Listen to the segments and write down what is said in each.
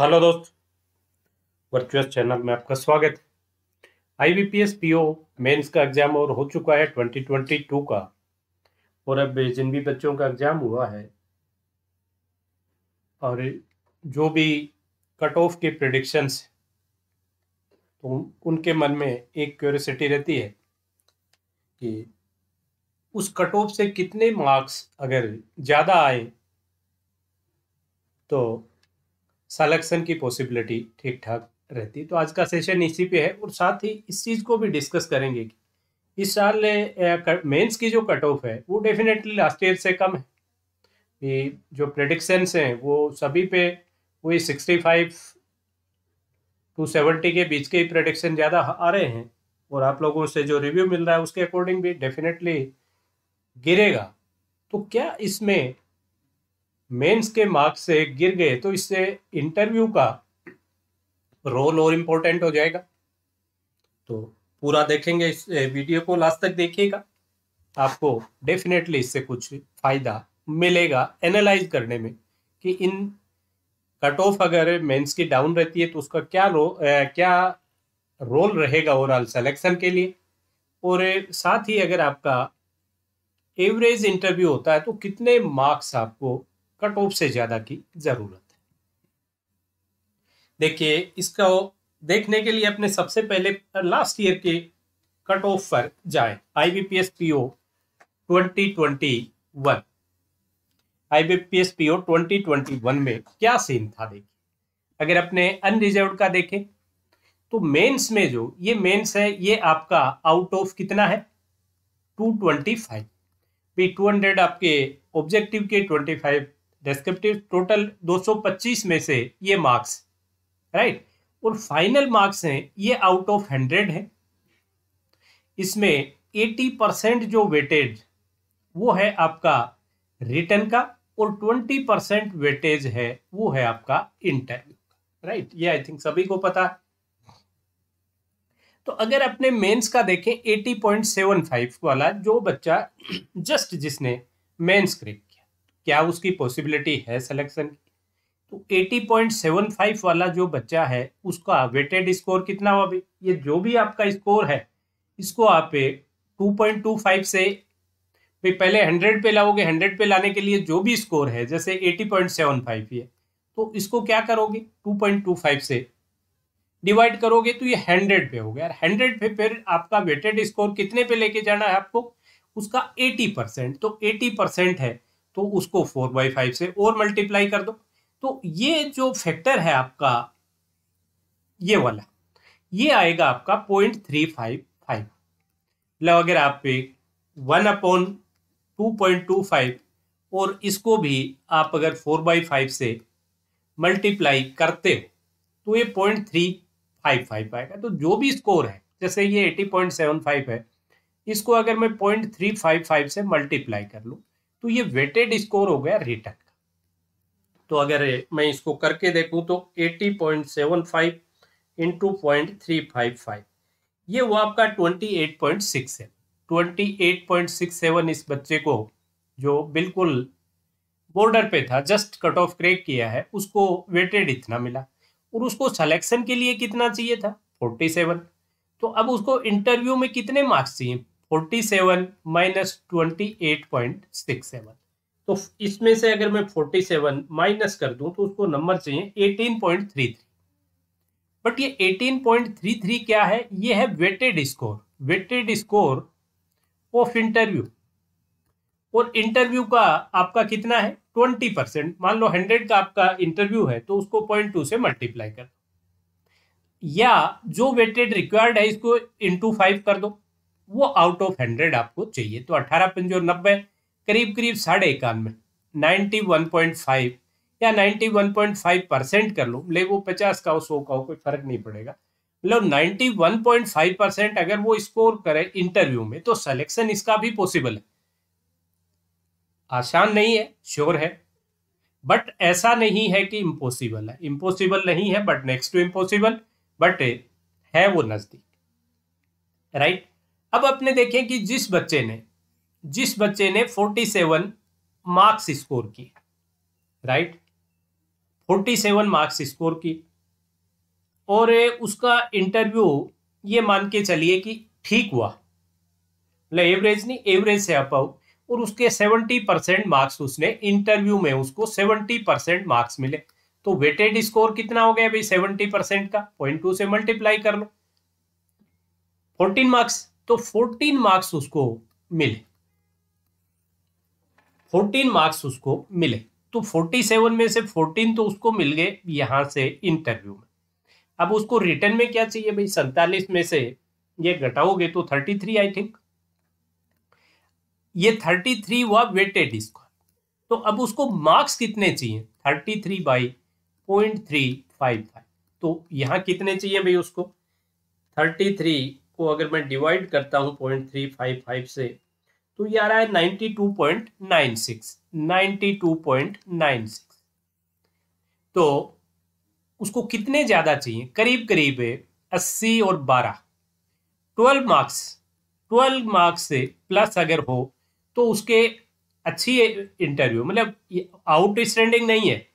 Hello दोस्त virtual channel में आपका स्वागत है आईबीपीएस पीओ मेंस का एग्जाम और हो चुका है 2022 का और अब जिन भी बच्चों का एग्जाम हुआ है और जो भी कट ऑफ के प्रडिक्शंस तो उनके मन में एक क्यूरसिटी रहती है कि उस कट ऑफ से कितने मार्क्स अगर ज़्यादा आए तो सलेक्शन की पॉसिबिलिटी ठीक ठाक रहती है तो आज का सेशन इसी पे है और साथ ही इस चीज़ को भी डिस्कस करेंगे कि इस साल मेंस की जो कट ऑफ है वो डेफिनेटली लास्ट ईयर से कम है ये जो प्रडिक्शंस हैं वो सभी पे वही सिक्सटी फाइव टू सेवेंटी के बीच के ही प्रडिक्शन ज़्यादा आ रहे हैं और आप लोगों से जो रिव्यू मिल रहा है उसके अकॉर्डिंग भी डेफिनेटली गिरेगा तो क्या इसमें मेंस के मार्क्स से गिर गए तो इससे इंटरव्यू का रोल और इम्पोर्टेंट हो जाएगा तो पूरा देखेंगे इस वीडियो को लास्ट तक देखिएगा आपको डेफिनेटली इससे कुछ फायदा मिलेगा एनालाइज करने में कि इन कट ऑफ अगर मेंस की डाउन रहती है तो उसका क्या रो आ, क्या रोल रहेगा ओवरऑल सेलेक्शन के लिए और साथ ही अगर आपका एवरेज इंटरव्यू होता है तो कितने मार्क्स आपको कट ऑफ से ज़्यादा की ज़रूरत है देखिए इसका देखने के लिए अपने सबसे पहले लास्ट ईयर के कट ऑफ पर जाए IBPS PO P S P O twenty twenty one I B P S P O twenty twenty one में क्या सीन था देखिए अगर अपने अनरिजर्व का देखें तो मेंस में जो ये मेंस है ये आपका आउट ऑफ कितना है two twenty five two hundred आपके ऑब्जेक्टिव के ट्वेंटी फाइव डिस्क्रिप्टिव टोटल 225 में से ये मार्क्स राइट और फाइनल मार्क्स हैं ये आउट ऑफ हंड्रेड हैं इसमें 80 परसेंट जो वेटेज वो है आपका रिटर्न का और 20 परसेंट वेटेज है वो है आपका इंटरव्यू का राइट ये आई थिंक सभी को पता है तो अगर अपने मेंस का देखें 80.75 वाला जो बच्चा जस्ट जिसने मेंस क्रिक क्या उसकी पॉसिबिलिटी है सिलेक्शन की तो 80.75 वाला जो बच्चा है उसका वेटेड स्कोर कितना हुआ ये जो भी आपका स्कोर है इसको आप 2.25 से भाई पहले 100 पे लाओगे 100 पे लाने के लिए जो भी स्कोर है जैसे 80.75 ये तो इसको क्या करोगे 2.25 से डिवाइड करोगे तो ये 100 पे हो गया हंड्रेड पे फिर आपका वेटेड स्कोर कितने पे लेके जाना है आपको उसका 80 परसेंट तो 80 परसेंट है तो उसको फोर बाई फाइव से और मल्टीप्लाई कर दो तो ये जो फैक्टर है आपका ये वाला ये आएगा आपका पॉइंट थ्री फाइव फाइव मतलब अगर आप पे one upon two point two five और इसको भी आप अगर फोर बाई फाइव से मल्टीप्लाई करते हो तो ये पॉइंट थ्री फाइव फाइव आएगा तो जो भी स्कोर है जैसे ये एटी पॉइंट सेवन फाइव है इसको अगर मैं पॉइंट थ्री फाइव फाइव से मल्टीप्लाई कर लूँ तो ये वेटेड स्कोर हो गया रिटर्न का तो अगर मैं इसको करके देखूँ तो 80.75 point seven five into point three five five ये वो आपका 28.67 28.67 इस बच्चे को जो बिल्कुल बॉर्डर पे था जस्ट कट ऑफ क्रेक किया है उसको वेटेड इतना मिला और उसको सिलेक्शन के लिए कितना चाहिए था 47 तो अब उसको इंटरव्यू में कितने मार्क्स चाहिए forty seven minus twenty eight point six seven तो इसमें से अगर मैं फोर्टी सेवन माइनस कर दूं तो उसको नंबर चाहिए eighteen point three three but ये एटीन पॉइंट थ्री थ्री क्या है ये है weighted score weighted score of interview और इंटरव्यू का आपका कितना है ट्वेंटी परसेंट मान लो हंड्रेड का आपका इंटरव्यू है तो उसको पॉइंट टू से मल्टीप्लाई कर या जो वेटेड रिक्वायर्ड है इसको इंटू फाइव कर दो वो आउट ऑफ हंड्रेड आपको चाहिए तो अठारह पंजो नब्बे करीब करीब साढ़े इक्यानवे नाइन्टी वन पॉइंट फाइव या ninety one point five percent कर लो ले वो पचास का हो सौ का हो कोई फर्क नहीं पड़ेगा मतलब ninety one point five percent अगर वो स्कोर करे इंटरव्यू में तो सिलेक्शन इसका भी पॉसिबल है आसान नहीं है श्योर है बट ऐसा नहीं है कि इम्पॉसिबल है इम्पॉसिबल नहीं है but next to impossible but है वो नज़दीक राइट right? अब अपने देखें कि जिस बच्चे ने जिस बच्चे ने 47 मार्क्स स्कोर किए राइट 47 मार्क्स स्कोर की और उसका इंटरव्यू ये मान के चलिए कि ठीक हुआ मतलब एवरेज नहीं एवरेज से आप आओ और उसके 70 परसेंट मार्क्स उसने इंटरव्यू में उसको 70 परसेंट मार्क्स मिले तो वेटेड स्कोर कितना हो गया भाई 70 परसेंट का पॉइंट टू से मल्टीप्लाई कर लो 14 मार्क्स तो 14 मार्क्स उसको मिले 14 मार्क्स उसको मिले तो 47 में से 14 तो उसको मिल गए यहां से इंटरव्यू में अब उसको रिटर्न में क्या चाहिए भाई सैतालीस में से ये घटाओगे तो 33 आई थिंक ये 33 हुआ वेटेड स्कोर तो अब उसको मार्क्स कितने चाहिए 33 three by point three five five तो यहां कितने चाहिए भाई उसको 33 को अगर मैं डिवाइड करता हूँ पॉइंट थ्री फाइव फाइव से तो ये आ रहा है ninety two point nine six ninety two point nine six तो उसको कितने ज़्यादा चाहिए करीब करीब है अस्सी और बारह ट्वेल्व मार्क्स ट्वेल्व मार्क्स से प्लस अगर हो तो उसके अच्छी इंटरव्यू मतलब आउट स्टैंडिंग नहीं है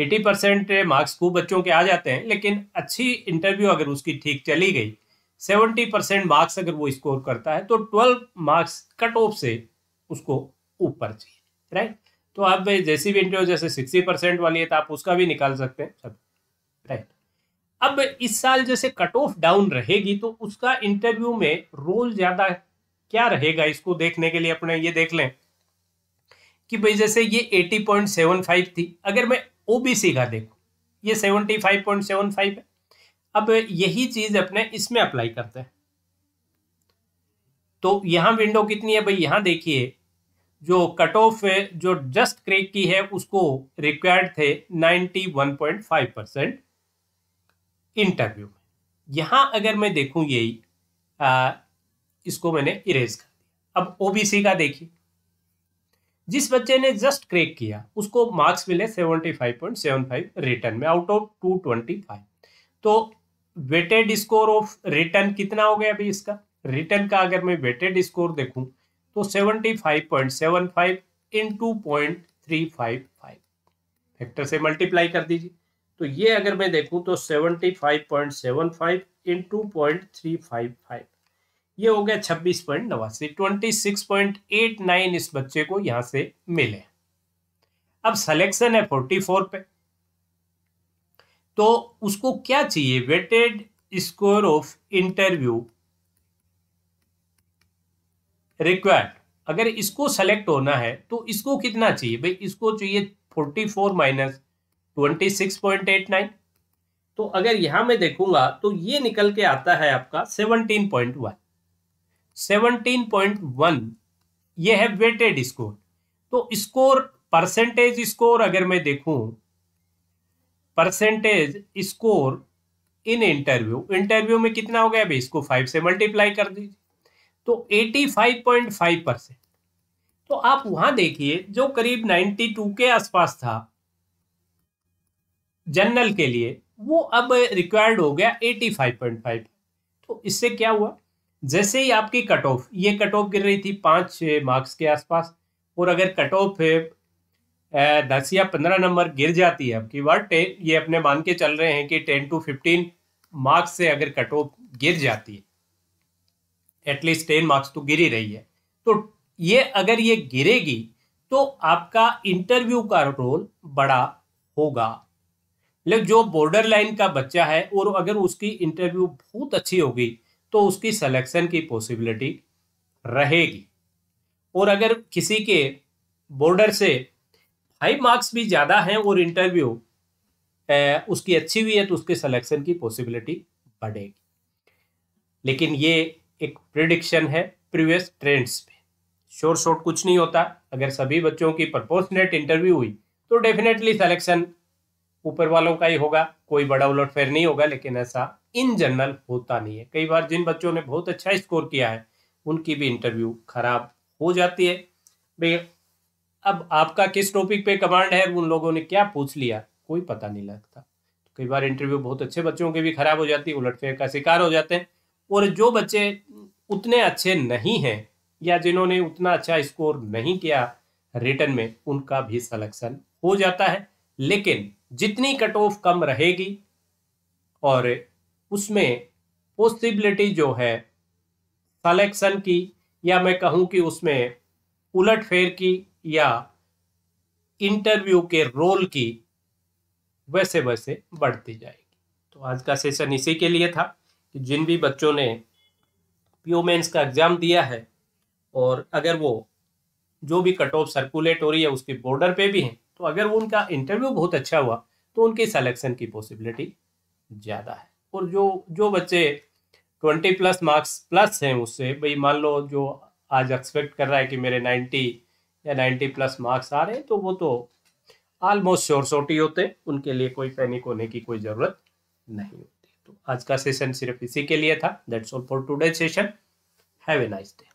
एटी परसेंट मार्क्स को बच्चों के आ जाते हैं लेकिन अच्छी इंटरव्यू अगर उसकी ठीक चली गई सेवेंटी परसेंट मार्क्स अगर वो स्कोर करता है तो ट्वेल्व मार्क्स कट ऑफ से उसको ऊपर चाहिए राइट तो आप जैसी भी इंटरव्यू जैसे सिक्सटी परसेंट वाली है तो आप उसका भी निकाल सकते हैं सब राइट अब इस साल जैसे कट ऑफ डाउन रहेगी तो उसका इंटरव्यू में रोल ज़्यादा क्या रहेगा इसको देखने के लिए अपने ये देख लें कि भाई जैसे ये 80.75 थी अगर मैं ओबीसी का देखूं ये 75.75 है अब यही चीज़ अपने इसमें अप्लाई करते हैं तो यहां विंडो कितनी है भाई यहां देखिए जो कट ऑफ जो जस्ट क्रेक की है उसको रिक्वायर्ड थे 91.5 परसेंट इंटरव्यू में यहाँ अगर मैं देखूं यही आ, इसको मैंने इरेज कर दिया अब ओबीसी का देखिए जिस बच्चे ने जस्ट क्रेक किया उसको मार्क्स मिले 75.75 रिटर्न में आउट ऑफ 225 तो वेटेड स्कोर ऑफ रिटर्न कितना हो गया अभी इसका रिटर्न का अगर मैं वेटेड स्कोर देखूं तो 75.75 फाइव 0.355 फैक्टर से मल्टीप्लाई कर दीजिए तो ये अगर मैं देखूं तो 75.75 फाइव 0.355 ये हो गया छब्बीस पॉइंट नवासी twenty six point eight nine इस बच्चे को यहां से मिले अब सिलेक्शन है फोर्टी फोर पे तो उसको क्या चाहिए weighted score of interview required अगर इसको सेलेक्ट होना है तो इसको कितना चाहिए भाई इसको चाहिए forty four minus twenty six point eight nine तो अगर यहां मैं देखूंगा तो ये निकल के आता है आपका seventeen point one seventeen point one ये है वेटेड स्कोर तो स्कोर परसेंटेज स्कोर अगर मैं देखूं percentage score in interview interview में कितना हो गया भाई इसको फाइव से मल्टीप्लाई कर दीजिए तो eighty five point five percent तो आप वहां देखिए जो करीब नाइन्टी टू के आसपास था जनरल के लिए वो अब रिक्वायर्ड हो गया एटी फाइव पॉइंट फाइव तो इससे क्या हुआ जैसे ही आपकी कट ऑफ ये कट ऑफ गिर रही थी पांच छह मार्क्स के आसपास और अगर कट ऑफ दस या पंद्रह नंबर गिर जाती है अब की बार टेन ये अपने मान के चल रहे हैं कि टेन टू फिफ्टीन मार्क्स से अगर कट ऑफ गिर जाती है एटलीस्ट टेन मार्क्स तो गिर ही रही है तो ये अगर ये गिरेगी तो आपका इंटरव्यू का रोल बड़ा होगा मतलब जो बॉर्डर लाइन का बच्चा है और अगर उसकी इंटरव्यू बहुत अच्छी होगी तो उसकी सिलेक्शन की पॉसिबिलिटी रहेगी और अगर किसी के बॉर्डर से हाई मार्क्स भी ज़्यादा हैं और इंटरव्यू उसकी अच्छी हुई है तो उसके सिलेक्शन की पॉसिबिलिटी बढ़ेगी लेकिन ये एक प्रिडिक्शन है प्रीवियस ट्रेंड्स पे शोर शॉर्ट कुछ नहीं होता अगर सभी बच्चों की प्रपोर्सनेट इंटरव्यू हुई तो डेफिनेटली सिलेक्शन ऊपर वालों का ही होगा कोई बड़ा उलटफेर नहीं होगा लेकिन ऐसा इन जनरल होता नहीं है कई बार जिन बच्चों ने बहुत अच्छा स्कोर किया है उनकी भी इंटरव्यू खराब हो जाती है भाई अब आपका किस टॉपिक पे कमांड है उन लोगों ने क्या पूछ लिया कोई पता नहीं लगता तो कई बार इंटरव्यू बहुत अच्छे बच्चों के भी खराब हो जाती है उलटफेर का शिकार हो जाते हैं और जो बच्चे उतने अच्छे नहीं हैं या जिन्होंने उतना अच्छा स्कोर नहीं किया रिटर्न में उनका भी सलेक्शन हो जाता है लेकिन जितनी कट ऑफ कम रहेगी और उसमें पॉसिबिलिटी जो है सलेक्शन की या मैं कहूं कि उसमें उलटफेर की या इंटरव्यू के रोल की वैसे वैसे बढ़ती जाएगी तो आज का सेशन इसी के लिए था कि जिन भी बच्चों ने पीओ मेंस का एग्ज़ाम दिया है और अगर वो जो भी कट ऑफ सर्कुलेट हो रही है उसके बॉर्डर पे भी हैं तो अगर वो उनका इंटरव्यू बहुत अच्छा हुआ तो उनकी सिलेक्शन की पॉसिबिलिटी ज़्यादा है और जो जो बच्चे ट्वेंटी प्लस मार्क्स प्लस हैं उससे भाई मान लो जो आज एक्सपेक्ट कर रहा है कि मेरे नाइन्टी या नाइन्टी प्लस मार्क्स आ रहे हैं तो वो तो ऑलमोस्ट श्योर शोटी होते उनके लिए कोई पैनिक होने की कोई ज़रूरत नहीं होती तो आज का सेशन सिर्फ इसी के लिए था that's all for today session have a nice day